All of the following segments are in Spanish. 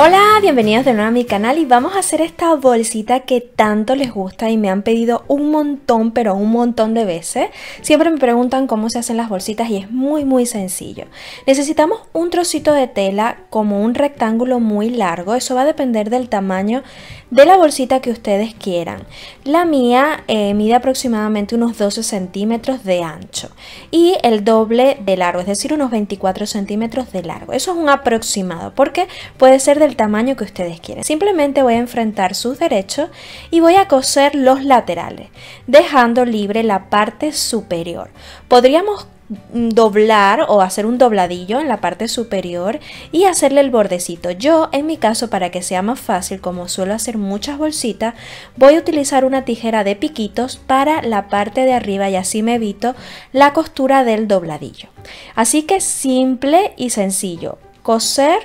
Hola, bienvenidos de nuevo a mi canal y vamos a hacer esta bolsita que tanto les gusta y me han pedido un montón, pero un montón de veces. Siempre me preguntan cómo se hacen las bolsitas y es muy muy sencillo. Necesitamos un trocito de tela como un rectángulo muy largo, eso va a depender del tamaño de la bolsita que ustedes quieran. La mía eh, mide aproximadamente unos 12 centímetros de ancho y el doble de largo, es decir, unos 24 centímetros de largo. Eso es un aproximado porque puede ser de tamaño que ustedes quieren. Simplemente voy a enfrentar sus derechos y voy a coser los laterales, dejando libre la parte superior. Podríamos mm, doblar o hacer un dobladillo en la parte superior y hacerle el bordecito. Yo, en mi caso, para que sea más fácil, como suelo hacer muchas bolsitas, voy a utilizar una tijera de piquitos para la parte de arriba y así me evito la costura del dobladillo. Así que simple y sencillo. Coser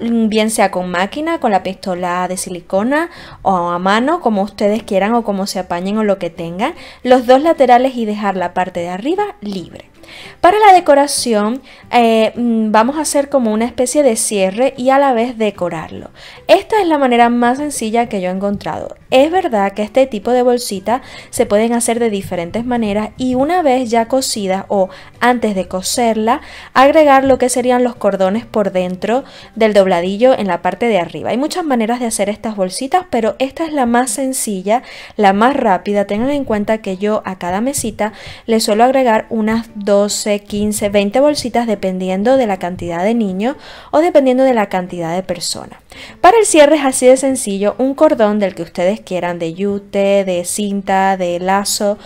bien sea con máquina, con la pistola de silicona o a mano, como ustedes quieran o como se apañen o lo que tengan, los dos laterales y dejar la parte de arriba libre. Para la decoración eh, mm, vamos a hacer como una especie de cierre y a la vez decorarlo. Esta es la manera más sencilla que yo he encontrado. Es verdad que este tipo de bolsitas se pueden hacer de diferentes maneras y una vez ya cosida o antes de coserla, agregar lo que serían los cordones por dentro del dobladillo en la parte de arriba. Hay muchas maneras de hacer estas bolsitas, pero esta es la más sencilla, la más rápida. Tengan en cuenta que yo a cada mesita le suelo agregar unas dos 12, 15, 20 bolsitas dependiendo de la cantidad de niño o dependiendo de la cantidad de persona. Para el cierre es así de sencillo, un cordón del que ustedes quieran, de yute, de cinta, de lazo,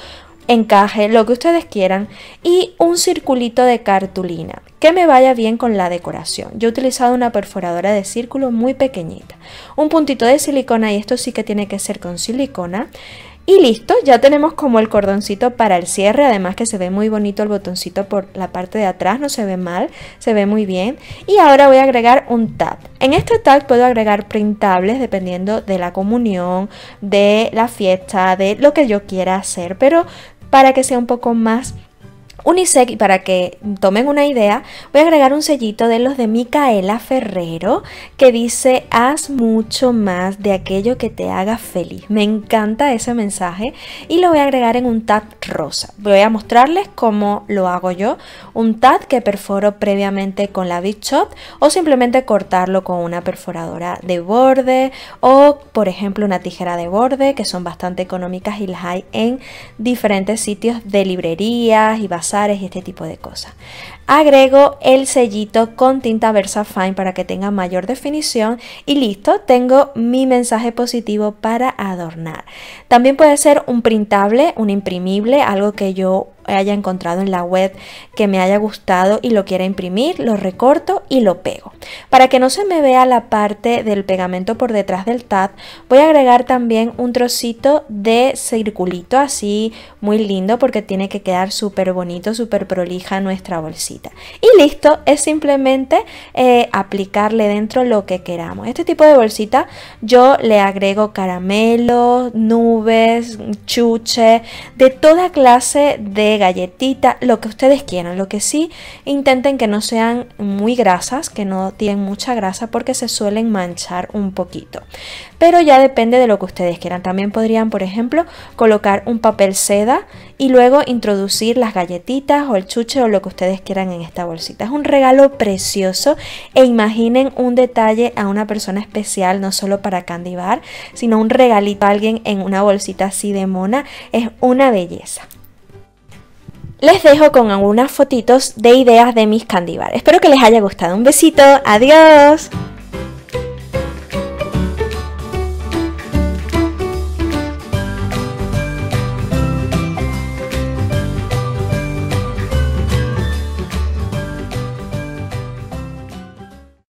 encaje, lo que ustedes quieran y un circulito de cartulina que me vaya bien con la decoración. Yo he utilizado una perforadora de círculo muy pequeñita, un puntito de silicona y esto sí que tiene que ser con silicona y listo, ya tenemos como el cordoncito para el cierre, además que se ve muy bonito el botoncito por la parte de atrás, no se ve mal, se ve muy bien. Y ahora voy a agregar un tab. En este tab puedo agregar printables dependiendo de la comunión, de la fiesta, de lo que yo quiera hacer, pero para que sea un poco más Unisec y para que tomen una idea, voy a agregar un sellito de los de Micaela Ferrero que dice haz mucho más de aquello que te haga feliz. Me encanta ese mensaje y lo voy a agregar en un tat rosa. Voy a mostrarles cómo lo hago yo. Un tag que perforo previamente con la Big Shot o simplemente cortarlo con una perforadora de borde o por ejemplo una tijera de borde que son bastante económicas y las hay en diferentes sitios de librerías y vas este tipo de cosas. Agrego el sellito con tinta VersaFine para que tenga mayor definición y listo, tengo mi mensaje positivo para adornar. También puede ser un printable, un imprimible, algo que yo haya encontrado en la web que me haya gustado y lo quiera imprimir, lo recorto y lo pego. Para que no se me vea la parte del pegamento por detrás del tag voy a agregar también un trocito de circulito así muy lindo porque tiene que quedar súper bonito, súper prolija nuestra bolsita. Y listo, es simplemente eh, aplicarle dentro lo que queramos. Este tipo de bolsita yo le agrego caramelos, nubes, chuche, de toda clase de galletita, lo que ustedes quieran. Lo que sí intenten que no sean muy grasas, que no tienen mucha grasa porque se suelen manchar un poquito. Pero ya depende de lo que ustedes quieran. También podrían, por ejemplo, colocar un papel seda y luego introducir las galletitas o el chuche o lo que ustedes quieran en esta bolsita. Es un regalo precioso e imaginen un detalle a una persona especial, no solo para Candy sino un regalito a alguien en una bolsita así de mona. Es una belleza les dejo con algunas fotitos de ideas de mis candíbares. Espero que les haya gustado. Un besito, adiós.